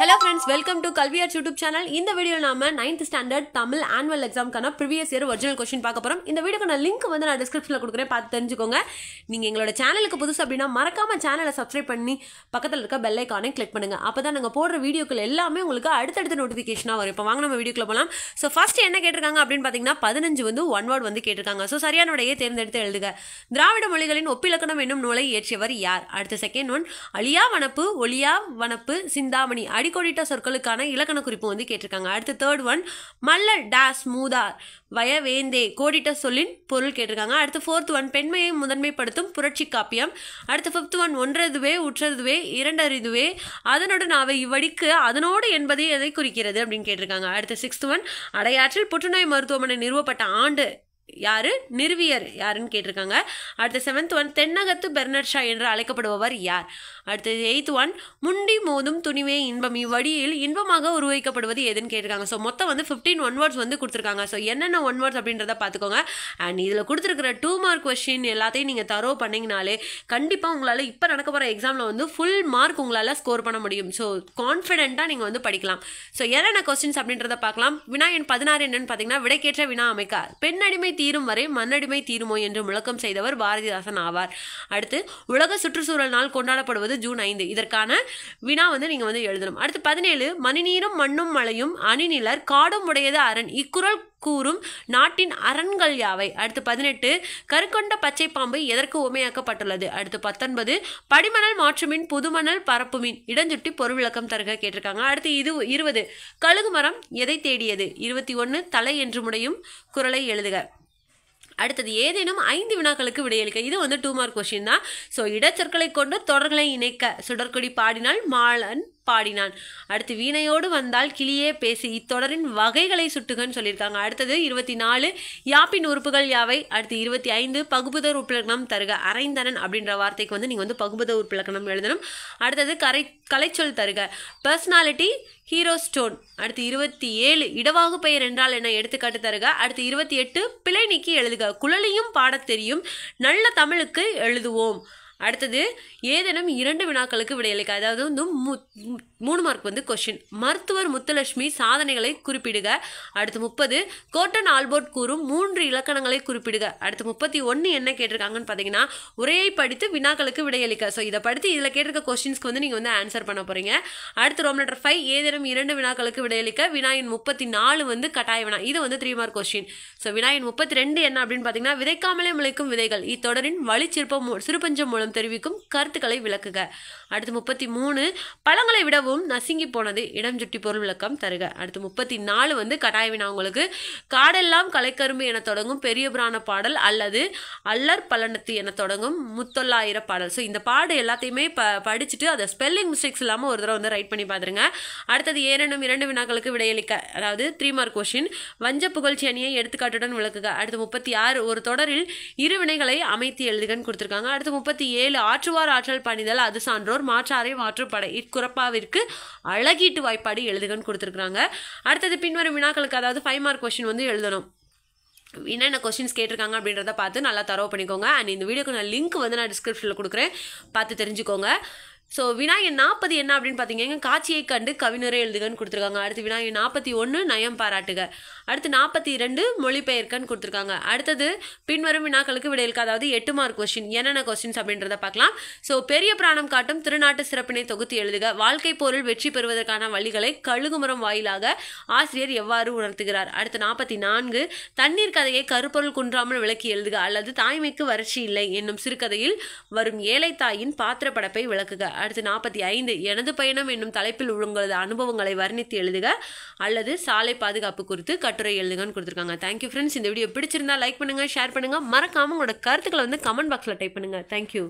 hello friends welcome to Kalviyar YouTube channel இந்த video நாம ninth standard Tamil annual எக்ஸாம்க்கான previous year original question பார்க்க போகிறோம் இந்த வீடியோக்கான லிங்க் வந்து நான் டிஸ்கிரிப்ஷனில் கொடுக்குறேன் பார்த்து தெரிஞ்சுக்கோங்க நீங்கள் எங்களோட சேனலுக்கு புதுசு அப்படின்னா மறக்காம சேனலை சப்ஸ்கிரைப் பண்ணி பக்கத்தில் இருக்க பெல் ஐக்கானே கிளிக் பண்ணுங்கள் அப்போ தான் நாங்கள் போடுற வீடியோக்கள் எல்லாமே உங்களுக்கு அடுத்தடுத்த நோட்டிஃபிகேஷனாக வரும் இப்போ வாங்க நம்ம வீடியோக்குள்ள போகலாம் ஸோ ஃபஸ்ட் என்ன கேட்டிருக்காங்க அப்படின்னு பார்த்தீங்கன்னா பதினஞ்சு வந்து ஒன் வேர்ட் வந்து கேட்டிருக்காங்க ஸோ சரியான விடையை தேர்ந்தெடுத்து எழுதுக திராவிட மொழிகளின் ஒப்பிலக்கணம் என்னும் நூலை இயற்றியவர் யார் அடுத்த செகண்ட் ஒன் அழியா வனப்பு ஒளியா வனப்பு சிந்தாமணி அடி அடிக்கோடிட்ட சொற்களுக்கான இலக்கண குறிப்பு வந்து கேட்டிருக்காங்க அடுத்து தேர்ட் ஒன் மல்ல டேஸ் மூதார் வய வேந்தே கோடிட்ட சொல்லின் பொருள் கேட்டிருக்காங்க அடுத்து ஃபோர்த் ஒன் பெண்மையை முதன்மைப்படுத்தும் புரட்சி காப்பியம் அடுத்து ஃபிஃப்த் ஒன் ஒன்றதுவே உற்றதுவே இரண்டறிதுவே அதனுடன் அவை இவ்வடிக்கு அதனோடு என்பதை எதை குறிக்கிறது அப்படின்னு கேட்டிருக்காங்க அடுத்து சிக்ஸ்த் ஒன் அடையாற்றில் புற்றுநோய் மருத்துவமனை நிறுவப்பட்ட ஆண்டு யாரு நிறுவியர் யாருன்னு கேட்டிருக்காங்க அடுத்த செவன்த் ஒன் தென்னகத்து பெர்னர்ஷா என்று அழைக்கப்படுபவர் யார் அடுத்தது எயித் ஒன் முண்டி மோதும் துணிவே இன்பம் இவ்வடியில் இன்பமாக உருவாக்கப்படுவது எதுன்னு கேட்டிருக்காங்க ஸோ மொத்தம் வந்து ஃபிஃப்டீன் ஒன் வேர்ட்ஸ் வந்து கொடுத்துருக்காங்க ஸோ என்னென்ன ஒன் வேர்ட்ஸ் அப்படின்றத பார்த்துக்கோங்க அண்ட் இதில் கொடுத்துருக்கிற டூ மார்க் கொஷின் எல்லாத்தையும் நீங்கள் தரோ பண்ணிங்கனாலே கண்டிப்பாக உங்களால் இப்போ நடக்க போகிற எக்ஸாமில் வந்து ஃபுல் மார்க் உங்களால் ஸ்கோர் பண்ண முடியும் ஸோ கான்ஃபிடென்ட்டாக நீங்கள் வந்து படிக்கலாம் ஸோ என்னென்ன கொஸ்டின்ஸ் அப்படின்றத பார்க்கலாம் வினா என் பதினாறு என்னென்னு பார்த்தீங்கன்னா விடைக்கேற்ற வினா அமைக்கா பெண்ணடிமை தீரும் வரை மண்ணடிமை தீருமோ என்று முழக்கம் செய்தவர் பாரதிதாசன் ஆவார் அடுத்து உலக சுற்றுச்சூழல் நாள் கொண்டாடப்படுவது ஜூன் ஐந்து இதற்கான வினா வந்து நீங்கள் வந்து எழுதணும் அடுத்து பதினேழு மணிநீரும் மண்ணும் மலையும் அணிநிலர் காடும் உடையது அரண் இக்குரல் கூறும் நாட்டின் அரண்கள் யாவை அடுத்து பதினெட்டு கருக்கொண்ட பச்சை பாம்பு எதற்கு உமையாக்கப்பட்டுள்ளது அடுத்து பத்தொன்பது படிமணல் மாற்றுமின் புதுமணல் பரப்புமின் இடஞ்சுட்டி பொருள் விளக்கம் தருக கேட்டிருக்காங்க அடுத்து இது இருபது கழுகு மரம் எதை தேடியது இருபத்தி ஒன்று தலை என்று முடையும் குரலை எழுதுக அடுத்தது ஏதேனும் ஐந்து வினாக்களுக்கு விடையளிக்க இது வந்து டூ மார்க் கொஸ்டின் தான் ஸோ இடச்சொற்களை கொண்டு தொடர்களை இணைக்க சுடற்கொடி பாடினால் மாலன் பாடினான் அடுத்து வீணையோடு வந்தால் கிளியே பேசி இத்தொடரின் வகைகளை சுட்டுகன்னு சொல்லியிருக்காங்க அடுத்தது இருபத்தி நாலு யாப்பின் உறுப்புகள் யாவை அடுத்து இருபத்தி ஐந்து பகுபுத உறுப்பிலக்கணம் தருக அரைந்தனன் அப்படின்ற வார்த்தைக்கு வந்து நீங்கள் வந்து பகுபுத உறுப்பிலக்கணம் எழுதணும் அடுத்தது கரை கலைச்சொல் தருக பர்சனாலிட்டி ஹீரோ ஸ்டோன் அடுத்து இருபத்தி ஏழு இடவாகு பெயர் என்றால் என்ன எடுத்துக்காட்டு தருக அடுத்து இருபத்தி எட்டு பிழை நீக்கி எழுதுக குழலியும் பாடத் தெரியும் நல்ல தமிழுக்கு எழுதுவோம் அடுத்தது ஏதேனும் இரண்டு வினாக்களுக்கு விடையளிக்க அதாவது வந்து மூணு மார்க் வந்து கொஷின் மருத்துவர் முத்துலட்சுமி சாதனைகளை குறிப்பிடுக அடுத்து முப்பது கோட்டன் ஆல்போர்ட் கூறும் மூன்று இலக்கணங்களை குறிப்பிடுக அடுத்து முப்பத்தி ஒன்று என்ன கேட்டிருக்காங்கன்னு பார்த்தீங்கன்னா உரையை படித்து வினாக்களுக்கு விடையளிக்க ஸோ இதை படித்து இதில் கேட்டிருக்க கொஸ்டின்ஸ்க்கு வந்து நீங்கள் வந்து ஆன்சர் பண்ண போகிறீங்க அடுத்து ரோம் லெட்டர் ஃபைவ் ஏதேனும் இரண்டு வினாக்களுக்கு விடையளிக்க வினாயின் முப்பத்தி நாலு வந்து கட்டாய வினா இது வந்து த்ரீ மார்க் கொஸ்டின் ஸோ வினாயின் முப்பத்தி ரெண்டு என்ன அப்படின்னு பார்த்தீங்கன்னா விதைக்காமலே முளைக்கும் விதைகள் இத்தொடரின் வழிச்சிற்பம் சிறுபஞ்சம் மூலம் மூலம் தெரிவிக்கும் கருத்துக்களை விளக்குக அடுத்து முப்பத்தி மூணு பழங்களை விடவும் நசுங்கி போனது இடம் சுட்டி பொருள் விளக்கம் தருக அடுத்து முப்பத்தி நாலு வந்து கட்டாய வினா உங்களுக்கு காடெல்லாம் கலைக்கரும்பு என தொடங்கும் பெரிய புராண பாடல் அல்லது அல்லர் பலனத்து என தொடங்கும் முத்தொள்ளாயிர பாடல் ஸோ இந்த பாடு எல்லாத்தையுமே ப படிச்சுட்டு அதை ஸ்பெல்லிங் மிஸ்டேக்ஸ் இல்லாமல் ஒரு தடவை வந்து ரைட் பண்ணி பார்த்துருங்க அடுத்தது ஏரெண்டும் இரண்டு வினாக்களுக்கு விடையளிக்க அதாவது த்ரீ மார்க் கொஷின் வஞ்ச புகழ்ச்சி அணியை எடுத்துக்காட்டுடன் விளக்குக அடுத்து முப்பத்தி ஆறு ஒரு தொடரில் இரு வினைகளை அமைத்து எழுதுகன்னு கொடுத்துருக்காங்க அடுத்து முப்பத்தி ஏழு ஆற்றுவார் ஆற்றல் பணிதல் அது சான்றோர் மாற்றாரை மாற்றுப்படை இக்குறப்பாவிற்கு அழகீட்டு வாய்ப்பாடு எழுதுகன்னு கொடுத்துருக்குறாங்க அடுத்தது பின்வரும் வினாக்களுக்கு அதாவது ஃபைவ் மார்க் கொஷின் வந்து எழுதணும் என்னென்ன கொஸ்டின்ஸ் கேட்டிருக்காங்க அப்படின்றத பார்த்து நல்லா தரவு பண்ணிக்கோங்க அண்ட் இந்த வீடியோக்கு நான் லிங்க் வந்து நான் டிஸ்கிரிப்ஷனில் கொடுக்குறேன் பார்த்து தெரிஞ்சுக்கோங்க ஸோ விநாயகன் நாற்பது என்ன அப்படின்னு எங்கள் காட்சியை கண்டு கவிஞரை எழுதுகன்னு கொடுத்துருக்காங்க அடுத்து விநாயகன் நாற்பத்தி ஒன்று நயம் பாராட்டுக அடுத்து நாற்பத்தி ரெண்டு மொழிபெயர்க்கன்னு கொடுத்துருக்காங்க அடுத்தது பின்வரும் வினாக்களுக்கு விடையிலுக்கு அதாவது எட்டு மார்க் கொஸ்டின் என்னென்ன கொஸ்டின்ஸ் அப்படின்றத பார்க்கலாம் ஸோ பெரிய பிராணம் காட்டும் திருநாட்டு சிறப்பினை தொகுத்து எழுதுக வாழ்க்கை போரில் வெற்றி பெறுவதற்கான வழிகளை கழுகுமரம் வாயிலாக ஆசிரியர் எவ்வாறு உணர்த்துகிறார் அடுத்து நாற்பத்தி நான்கு தண்ணீர் கதையை கருப்பொருள் குன்றாமல் விளக்கி எழுதுக அல்லது தாய்மைக்கு வறட்சி இல்லை என்னும் சிறுகதையில் வரும் ஏழை தாயின் பாத்திர படப்பை விளக்குக அடுத்து நாற்பத்தி ஐந்து எனது பயணம் என்னும் தலைப்பில் உங்களது அனுபவங்களை வர்ணித்து எழுதுக அல்லது சாலை பாதுகாப்பு குறித்து கட்டுரை எழுதுங்கன்னு கொடுத்துருக்காங்க தேங்க்யூ ஃப்ரெண்ட்ஸ் இந்த வீடியோ பிடிச்சிருந்தா லைக் பண்ணுங்கள் ஷேர் பண்ணுங்கள் மறக்காமல் உங்களோட கருத்துக்களை வந்து கமெண்ட் பாக்ஸில் டைப் பண்ணுங்கள் தேங்க்யூ